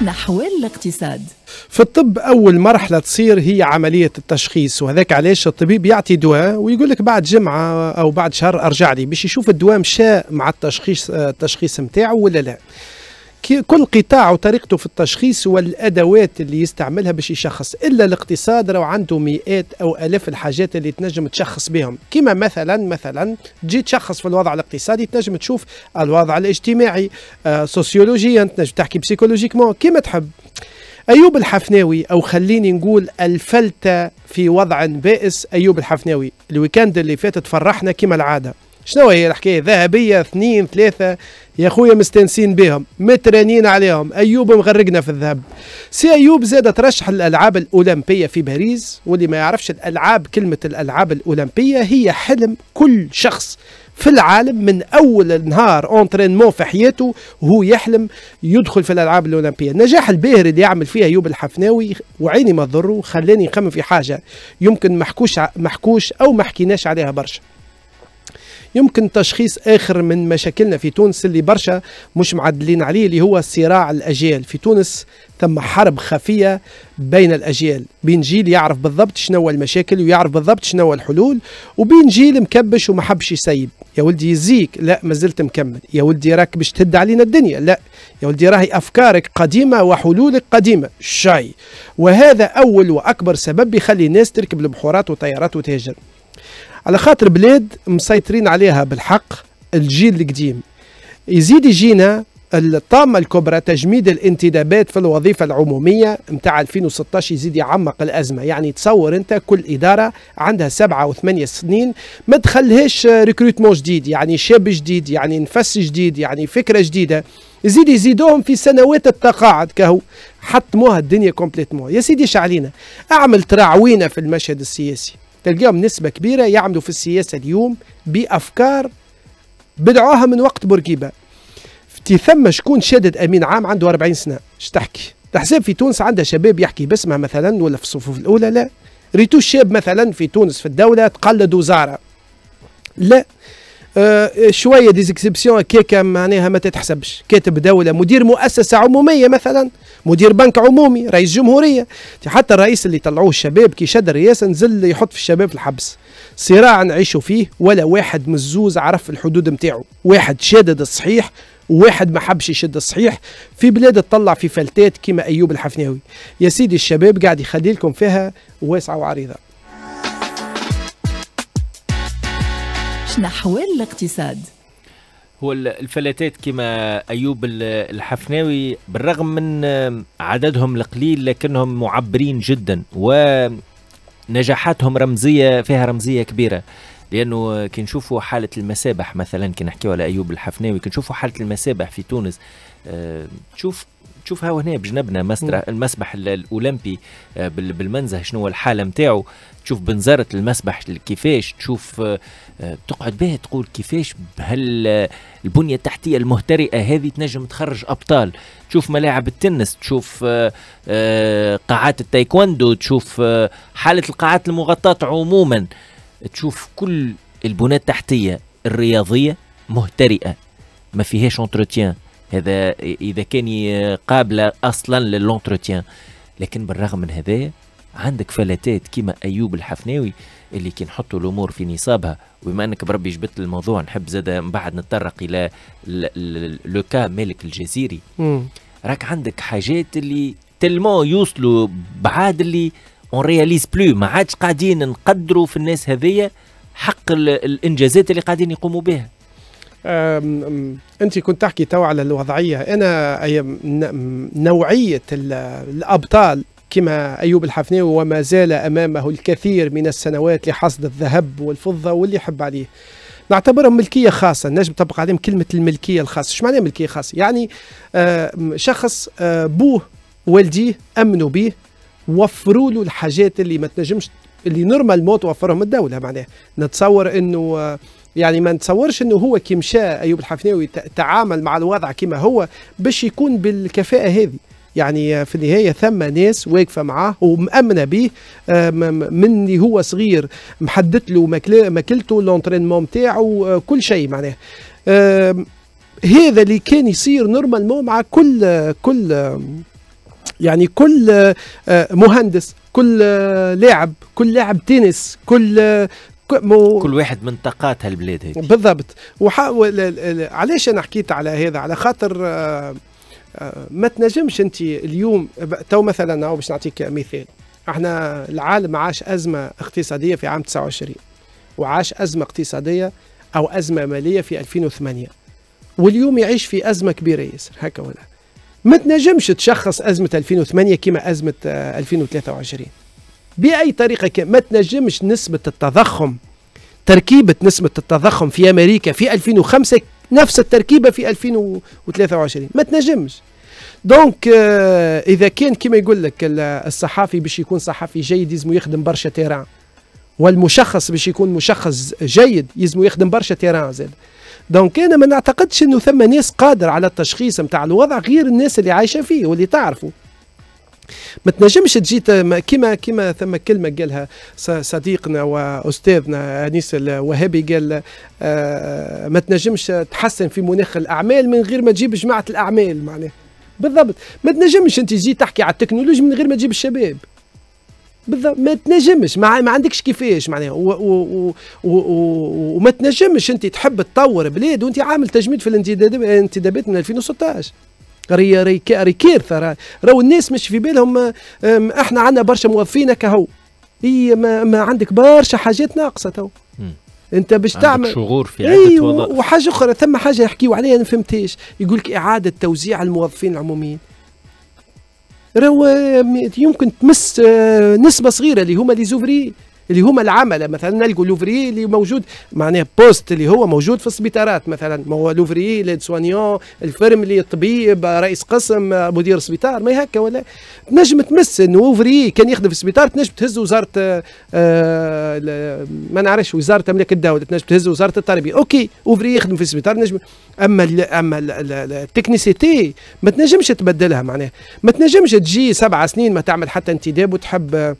النقاش نحو الاقتصاد في الطب أول مرحلة تصير هي عملية التشخيص وهذاك علاش الطبيب يعطي دواء ويقول لك بعد جمعة أو بعد شهر أرجع لي باش يشوف الدواء مشى مع التشخيص التشخيص نتاعو ولا لا كل قطاع وطريقته في التشخيص والادوات اللي يستعملها باش يشخص الا الاقتصاد راهو عنده مئات او الاف الحاجات اللي تنجم تشخص بهم كما مثلا مثلا تجي تشخص في الوضع الاقتصادي تنجم تشوف الوضع الاجتماعي آه سوسيولوجيا تنجم تحكي بسيكولوجيكمون كما تحب أيوب الحفناوي أو خليني نقول الفلتة في وضع بائس أيوب الحفناوي الويكاند اللي فات تفرحنا كما العادة شنو هي الحكايه ذهبيه اثنين ثلاثه يا خويا مستانسين بهم مترانين عليهم ايوب مغرقنا في الذهب سي ايوب زاد ترشح الالعاب الاولمبيه في باريس واللي ما يعرفش الالعاب كلمه الالعاب الاولمبيه هي حلم كل شخص في العالم من اول نهار اونترينمون في حياته وهو يحلم يدخل في الالعاب الاولمبيه النجاح الباهر اللي يعمل فيه ايوب الحفناوي وعيني ما ضره خلاني نخمم في حاجه يمكن محكوش محكوش او ما حكيناش عليها برشا يمكن تشخيص آخر من مشاكلنا في تونس اللي برشا مش معدلين عليه اللي هو صراع الأجيال في تونس ثم حرب خفية بين الأجيال بين جيل يعرف بالضبط شنو المشاكل ويعرف بالضبط شنو الحلول وبين جيل مكبش وما حبش يسيب يا ولدي يزيك لا ما زلت مكمل يا ولدي راك باش تهد علينا الدنيا لا يا ولدي راهي أفكارك قديمة وحلولك قديمة شاي وهذا أول وأكبر سبب يخلي الناس تركب البحورات وطيارات وتهجر على خاطر بلاد مسيطرين عليها بالحق الجيل القديم يزيد يجينا الطامة الكبرى تجميد الانتدابات في الوظيفة العمومية متاع 2016 يزيد يعمق الأزمة يعني تصور أنت كل إدارة عندها سبعة أو ثمانية سنين ما دخلهاش ريكروتمون جديد يعني شاب جديد يعني نفس جديد يعني فكرة جديدة يزيد يزيدوهم في سنوات التقاعد كهو حطموها الدنيا كومبليتمون يا سيدي علينا اعمل تراعوينا في المشهد السياسي تلقاهم نسبة كبيرة يعملوا في السياسة اليوم بأفكار بدعوها من وقت بورقيبة ثم شكون شادد أمين عام عنده 40 سنة اش تحكي تحسب في تونس عندها شباب يحكي باسمها مثلا ولا في الصفوف الأولى لا ريتو الشاب مثلا في تونس في الدولة تقلد وزارة لا آه شويه ديزيكسبسيون كيكا معناها ما تتحسبش كاتب دوله مدير مؤسسه عموميه مثلا مدير بنك عمومي رئيس جمهوريه حتى الرئيس اللي طلعوه الشباب كي شد الرئاسه نزل يحط في الشباب في الحبس صراع نعيشوا فيه ولا واحد مزوز عرف الحدود نتاعو واحد شادد الصحيح وواحد ما حبش يشد الصحيح في بلاد تطلع في فلتات كيما ايوب الحفناوي يا سيدي الشباب قاعد يخلي لكم فيها واسعه وعريضه شنو احوال الاقتصاد هو الفلاتات كما ايوب الحفناوي بالرغم من عددهم القليل لكنهم معبرين جدا ونجاحاتهم رمزيه فيها رمزيه كبيره لانه كي نشوفوا حاله المسابح مثلا كي نحكيو على ايوب الحفناوي كي نشوفوا حاله المسابح في تونس تشوف تشوفها هنا بجنبنا المسبح الاولمبي آه، بالمنزه شنو الحاله نتاعو تشوف بنزاره المسبح كيفاش تشوف آه، تقعد بها تقول كيفاش بهال آه، البنيه التحتيه المهترئه هذه تنجم تخرج ابطال تشوف ملاعب التنس تشوف قاعات التايكوندو تشوف حاله القاعات المغطاه عموما تشوف كل البنى التحتيه الرياضيه مهترئه ما فيهاش انتروتيان هذا اذا كان قابله اصلا للونتروتيان لكن بالرغم من هذا عندك فلتات كيما ايوب الحفناوي اللي كي نحطوا الامور في نصابها وبما انك بربي جبت الموضوع نحب زاد من بعد نتطرق الى لو كا مالك الجزيري راك عندك حاجات اللي تلمو يوصلوا بعاد اللي اون رياليز بلو ما عادش قاعدين نقدروا في الناس هذيا حق الانجازات اللي قاعدين يقوموا بها انت كنت تحكي تو على الوضعيه انا نوعيه الابطال كما أيوب الحفناوي وما زال أمامه الكثير من السنوات لحصد الذهب والفضة واللي يحب عليه نعتبرهم ملكية خاصة نجم تطبق عليهم كلمة الملكية الخاصة شو معناها ملكية خاصة يعني أه، شخص أه، بوه والديه أمنوا به وفروا له الحاجات اللي ما تنجمش اللي نورمال موت توفرهم الدولة معناها نتصور أنه أه، يعني ما نتصورش انه هو كي مشى ايوب الحفناوي تعامل مع الوضع كما هو باش يكون بالكفاءه هذه يعني في النهاية ثم ناس واقفة معاه ومأمنة به آه، من اللي هو صغير محدد له ماكلته لونترينمون نتاعه آه، كل شيء معناه آه، هذا اللي كان يصير نورمالمون مع كل كل يعني كل مهندس كل لاعب كل لاعب تنس كل مو كل واحد من طاقات هالبلاد هذه بالضبط وح... علاش انا حكيت على هذا على خاطر آه، آه، ما تنجمش انت اليوم تو مثلا او باش نعطيك مثال احنا العالم عاش ازمه اقتصاديه في عام 29 وعاش ازمه اقتصاديه او ازمه ماليه في 2008 واليوم يعيش في ازمه كبيره ياسر هكا ولا ما تنجمش تشخص ازمه 2008 كما ازمه 2023 آه، باي طريقه ما تنجمش نسبه التضخم تركيبه نسبه التضخم في امريكا في 2005 نفس التركيبه في 2023 ما تنجمش دونك آه، اذا كان كما يقول لك الصحافي باش يكون صحفي جيد يزمو يخدم برشا تيران والمشخص باش يكون مشخص جيد يزمو يخدم برشا تيران زاد دونك انا ما نعتقدش انه ثم ناس قادر على التشخيص نتاع الوضع غير الناس اللي عايشه فيه واللي تعرفه ما تنجمش تجي كما كما ثم كلمه قالها صديقنا واستاذنا انيس الوهابي قال آه، ما تنجمش تحسن في مناخ الاعمال من غير ما تجيب جماعه الاعمال معناها بالضبط ما تنجمش انت تجي تحكي على التكنولوجيا من غير ما تجيب الشباب بالضبط ما تنجمش ما, ما عندكش كيفاش معناها وما تنجمش انت تحب تطور بلاد وانت عامل تجميد في الانتدابات من 2016 راهي راهي كارثه راهو الناس مش في بالهم احنا عندنا برشا موظفين كهو هي ما, ما عندك برشا حاجات ناقصه تو انت باش تعمل شغور في عده ايه وحاجه اخرى ثم حاجه يحكيوا عليها انا فهمتهاش يقول لك اعاده توزيع الموظفين العموميين راهو يمكن تمس آه، نسبه صغيره اللي هما لي زوفري اللي هما العمله مثلا نلقوا لوفري اللي موجود معناه بوست اللي هو موجود في السبيطارات مثلا ما هو لوفري ليد الفرم الفرملي الطبيب رئيس قسم مدير سبيطار ما هكا ولا تنجم تمس انه اوفري كان يخدم في السبيطار تنجم تهز وزاره آه، ما نعرفش وزاره املاك الدوله تنجم تهز وزاره التربيه اوكي اوفري يخدم في السبيطار نجم اما الـ اما التكنيسيتي ما تنجمش تبدلها معناها ما تنجمش تجي سبع سنين ما تعمل حتى انتداب وتحب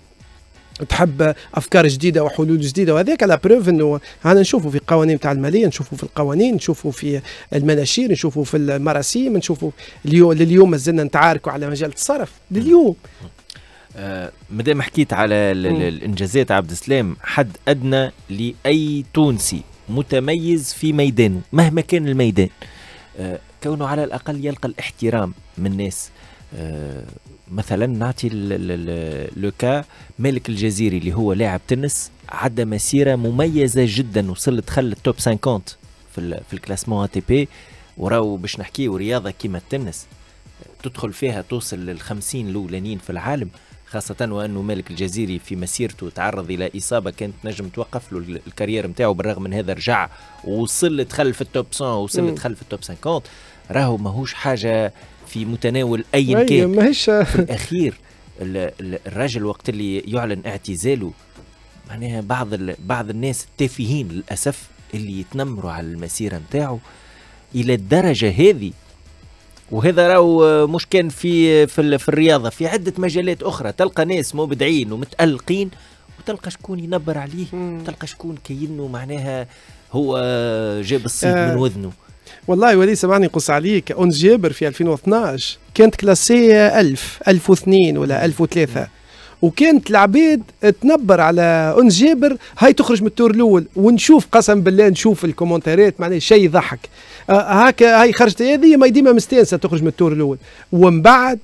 تحب افكار جديده وحلول جديده وهذاك لا بروف انه انا نشوفوا في القوانين تاع الماليه نشوفوا في القوانين نشوفوا في المناشير نشوفوا في المراسيم نشوفوا اليوم لليوم مازلنا نتعاركوا على مجال التصرف لليوم آه، مادام حكيت على الانجازات عبد السلام حد ادنى لاي تونسي متميز في ميدانه مهما كان الميدان آه، كونه على الاقل يلقى الاحترام من الناس آه، مثلا نعطي لو كا مالك الجزيري اللي هو لاعب تنس عدى مسيره مميزه جدا وصل دخل التوب 50 في في الكلاسمون تي بي وراو باش نحكيو رياضه كيما التنس تدخل فيها توصل لل 50 الاولانيين في العالم خاصة وأنه مالك الجزيري في مسيرته تعرض إلى إصابة كانت نجم توقف له الكارير نتاعو بالرغم من هذا رجع وصل دخل في التوب 100 وصل دخل في التوب 50 راهو ماهوش حاجة في متناول اي كان ماهيش في الاخير الرجل وقت اللي يعلن اعتزاله معناها بعض بعض الناس التافهين للاسف اللي يتنمروا على المسيره نتاعو الى الدرجه هذه وهذا راهو مش كان في في, الرياضه في عده مجالات اخرى تلقى ناس مبدعين ومتالقين وتلقى شكون ينبر عليه تلقى شكون كينه معناها هو جاب الصيد آه من وذنه والله ولي سمعني نقص عليك اون جابر في 2012 كانت كلاسية 1000 1002 ولا 1003 وكانت العبيد تنبر على انس جابر هاي تخرج من التور الاول ونشوف قسم بالله نشوف الكومنتارات معناها شيء يضحك هاكا آه، هاي خرجت هذه ما ديما مستانسه تخرج من التور الاول ومن بعد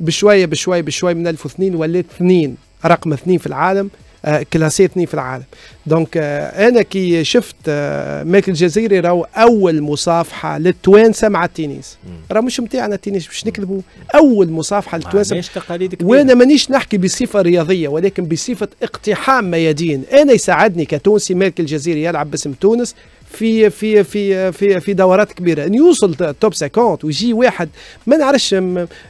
بشويه بشويه بشويه من 1002 ولات اثنين رقم اثنين في العالم آه، كلاسيتني في العالم دونك آه، انا كي شفت آه، ماكل الجزيري راهو اول مصافحه للتوانسه مع التنس راه مش نتاعنا التنس باش نكذبوا اول مصافحه للتوانسه وانا مانيش نحكي بصفه رياضيه ولكن بصفه اقتحام ميادين انا يساعدني كتونسي ماكل الجزيري يلعب باسم تونس في في في في في دورات كبيره ان يوصل توب 50 ويجي واحد ما نعرفش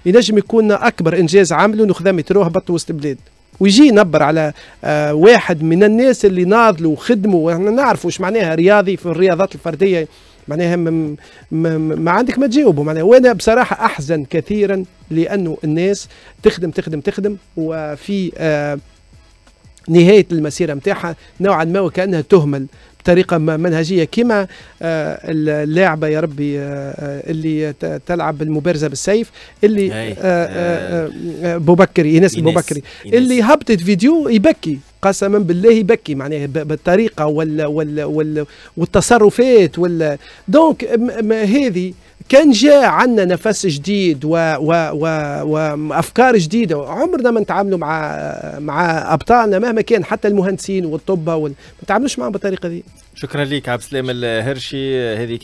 ينجم يكون اكبر انجاز عمله نخدم يتروه بط وسط البلاد ويجي ينبر على آه، واحد من الناس اللي ناضلوا وخدموا ونحن نعرفوا وش معناها رياضي في الرياضات الفرديه معناها ما عندك ما تجاوبه معناها وانا بصراحه احزن كثيرا لانه الناس تخدم تخدم تخدم وفي آه، نهايه المسيره نتاعها نوعا ما وكانها تهمل بطريقه منهجيه كما آه، اللاعبه يا ربي آه، آه، اللي تلعب المبارزه بالسيف اللي بوبكري ينس بوبكري اللي هبطت فيديو يبكي قسما بالله يبكي معناها بالطريقه وال وال وال والتصرفات وال دونك هذه كان جاء عندنا نفس جديد و و و وافكار جديده عمرنا ما نتعاملوا مع مع ابطالنا مهما كان حتى المهندسين والطب وال... ما نتعاملوش معهم بالطريقه دي شكرا لك عبد السلام الهرشي هذه كان